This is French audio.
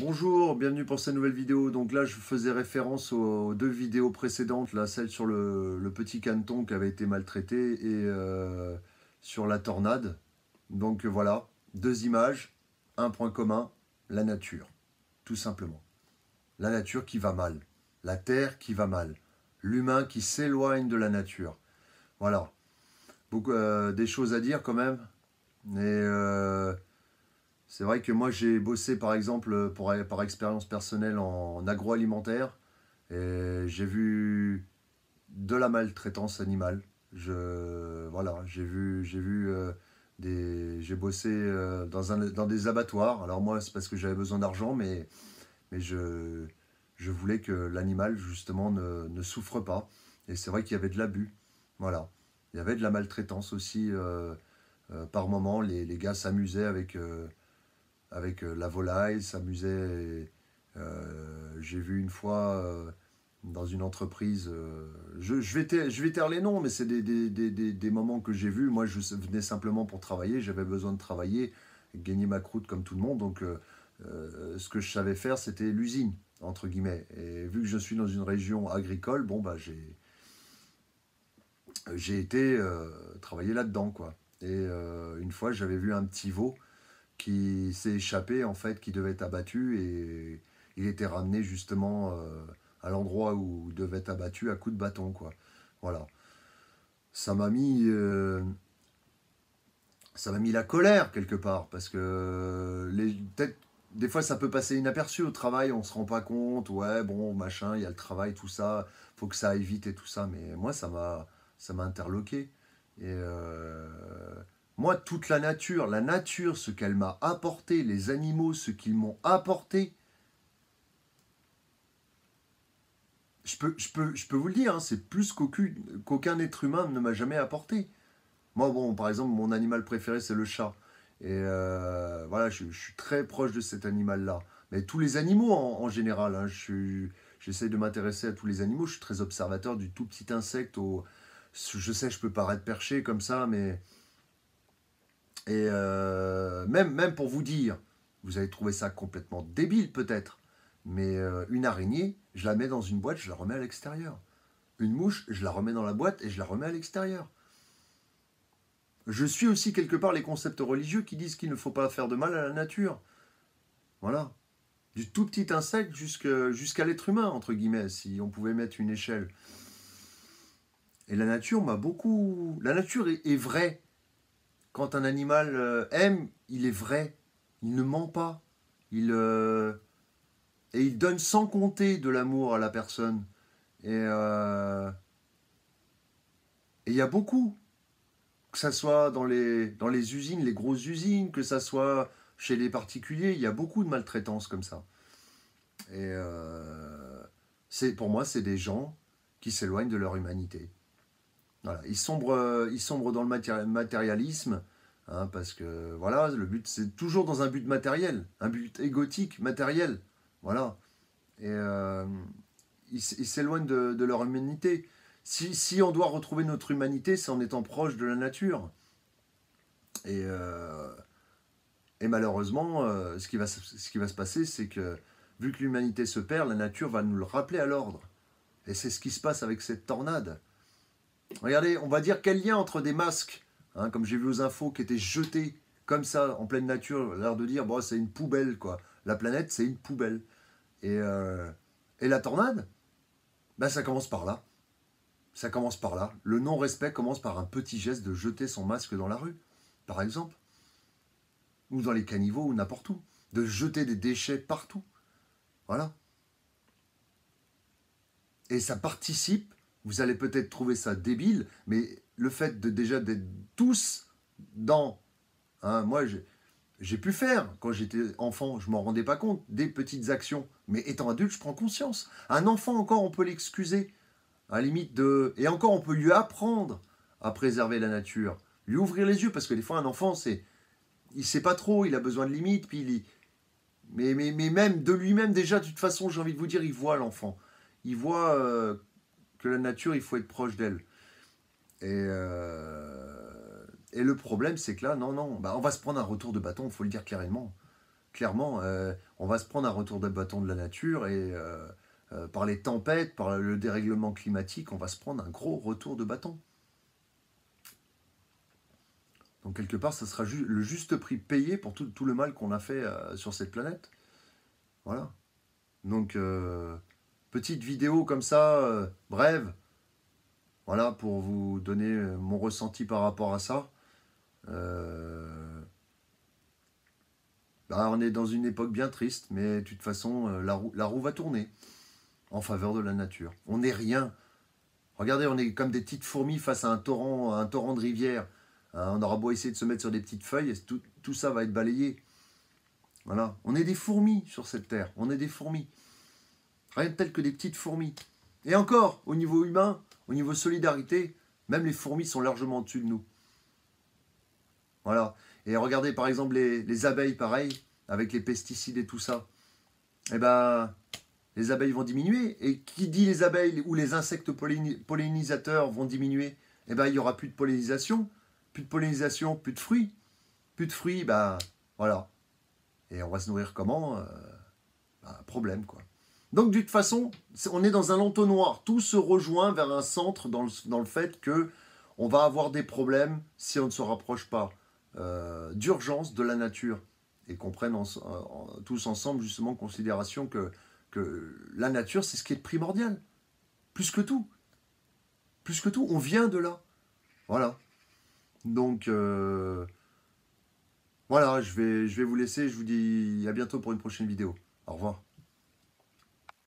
Bonjour, bienvenue pour cette nouvelle vidéo. Donc là, je faisais référence aux deux vidéos précédentes, là, celle sur le, petit canton qui avait été maltraité et euh, sur la tornade. Donc voilà, deux images, un point commun, la nature, tout simplement. La nature qui va mal, la terre qui va mal, l'humain qui s'éloigne de la nature. Voilà, beaucoup euh, des choses à dire quand même. Et euh, c'est vrai que moi j'ai bossé par exemple pour, par expérience personnelle en agroalimentaire et j'ai vu de la maltraitance animale. Je, voilà, j'ai vu, j'ai vu euh, des, j'ai bossé euh, dans, un, dans des abattoirs. Alors moi c'est parce que j'avais besoin d'argent, mais, mais je, je voulais que l'animal justement ne, ne, souffre pas. Et c'est vrai qu'il y avait de l'abus. Voilà, il y avait de la maltraitance aussi euh, par moment. Les, les gars s'amusaient avec avec euh, la volaille, s'amusait. Euh, j'ai vu une fois euh, dans une entreprise, je, vais taire, je vais taire les noms, mais c'est des, des, des, des, moments que j'ai vus. Moi, je venais simplement pour travailler, j'avais besoin de travailler, gagner ma croûte comme tout le monde. Donc, ce que je savais faire, c'était l'usine, entre guillemets. Et vu que je suis dans une région agricole, bon, bah, j'ai. J'ai été travailler là-dedans, quoi. Et une fois, j'avais vu un petit veau qui s'est échappé, en fait, qui devait être abattu. Et il était ramené justement euh, à l'endroit où il devait être abattu à coups de bâton. Quoi. Voilà. Ça m'a mis. Euh, ça m'a mis la colère quelque part, parce que euh, les, peut-être des fois ça peut passer inaperçu au travail, on se rend pas compte, ouais bon machin, il y a le travail, tout ça, faut que ça aille vite et tout ça, mais moi ça m'a ça m'a interloqué et moi, toute la nature, la nature, ce qu'elle m'a apporté, les animaux, ce qu'ils m'ont apporté, je peux, je, peux, je peux vous le dire, hein, c'est plus qu'aucun être humain ne m'a jamais apporté. Moi, bon, par exemple, mon animal préféré, c'est le chat. Et euh, voilà, je, suis très proche de cet animal-là. Mais tous les animaux en, général, hein, j'essaie de m'intéresser à tous les animaux. Je suis très observateur du tout petit insecte. Au, je sais, je peux paraître perché comme ça, mais et euh, même, même pour vous dire, vous allez trouver ça complètement débile peut-être, mais euh, une araignée, je la mets dans une boîte, je la remets à l'extérieur. Une mouche, je la remets dans la boîte et je la remets à l'extérieur. Je suis aussi quelque part les concepts religieux qui disent qu'il ne faut pas faire de mal à la nature. Voilà. Du tout petit insecte jusqu'à l'être humain, entre guillemets, si on pouvait mettre une échelle. Et la nature m'a beaucoup... La nature est vraie quand un animal euh, aime, il est vrai, il ne ment pas, il euh, et il donne sans compter de l'amour à la personne. Et euh, et il y a beaucoup, que ce soit dans les dans les usines, les grosses usines, que ce soit chez les particuliers, il y a beaucoup de maltraitances comme ça. Et c'est pour moi, c'est des gens qui s'éloignent de leur humanité. Ils sombrent euh, sombre, dans le matérialisme, hein, parce que voilà, le but, c'est toujours dans un but matériel, un but égotique, matériel. Voilà. Et euh, ils s'éloignent de, leur humanité. Si, on doit retrouver notre humanité, c'est en étant proche de la nature. Et, euh, malheureusement, ce qui va se passer, c'est que vu que l'humanité se perd, la nature va nous le rappeler à l'ordre. Et c'est ce qui se passe avec cette tornade. Regardez, on va dire quel lien entre des masques, hein, comme j'ai vu aux infos, qui étaient jetés comme ça en pleine nature, l'air de dire, bon, c'est une poubelle, quoi. La planète, c'est une poubelle. Et, euh, et la tornade, ben, ça commence par là. Ça commence par là. Le non-respect commence par un petit geste de jeter son masque dans la rue, par exemple. Ou dans les caniveaux, ou n'importe où. De jeter des déchets partout. Voilà. Et ça participe vous allez peut-être trouver ça débile, mais le fait de déjà d'être tous dans... Hein, moi, j'ai pu faire quand j'étais enfant, je m'en rendais pas compte, des petites actions. Mais étant adulte, je prends conscience. Un enfant encore, on peut l'excuser. À la limite de... Et encore, on peut lui apprendre à préserver la nature. Lui ouvrir les yeux, parce que des fois, un enfant, c'est... Il sait pas trop, il a besoin de limites, puis il... Mais, mais, mais même de lui-même, déjà, de toute façon, j'ai envie de vous dire, il voit l'enfant. Il voit euh, la nature, il faut être proche d'elle. Et, euh, le problème, c'est que là, non, non, bah, on va se prendre un retour de bâton, il faut le dire clairement. Clairement, euh, on va se prendre un retour de bâton de la nature et euh, par les tempêtes, par le dérèglement climatique, on va se prendre un gros retour de bâton. Donc quelque part, ça sera le juste prix payé pour tout le mal qu'on a fait sur cette planète. Voilà. Donc petite vidéo comme ça, euh, brève, voilà, pour vous donner euh, mon ressenti par rapport à ça. Euh, bah, on est dans une époque bien triste, mais de toute façon, la roue, la roue va tourner en faveur de la nature. On n'est rien. Regardez, on est comme des petites fourmis face à un torrent, un torrent de rivière. Hein, on aura beau essayer de se mettre sur des petites feuilles, et tout ça va être balayé. Voilà, on est des fourmis sur cette terre, on est des fourmis. Rien de tel que des petites fourmis. Et encore, au niveau humain, au niveau solidarité, même les fourmis sont largement au-dessus de nous. Voilà. Et regardez par exemple les, abeilles, pareil, avec les pesticides et tout ça. Eh ben, les abeilles vont diminuer. Et qui dit les abeilles ou les insectes pollinisateurs vont diminuer Eh ben, il n'y aura plus de pollinisation. Plus de pollinisation, plus de fruits. Plus de fruits, ben, voilà. Et on va se nourrir comment Un euh, bah, Problème, quoi. Donc, de toute façon, on est dans un entonnoir. Tout se rejoint vers un centre dans le, fait que on va avoir des problèmes si on ne se rapproche pas euh, d'urgence de la nature et qu'on prenne tous ensemble justement considération que, que la nature, c'est ce qui est primordial. Plus que tout. Plus que tout, on vient de là. Voilà. Donc, euh, voilà, je vais, je vais vous laisser. Je vous dis à bientôt pour une prochaine vidéo. Au revoir.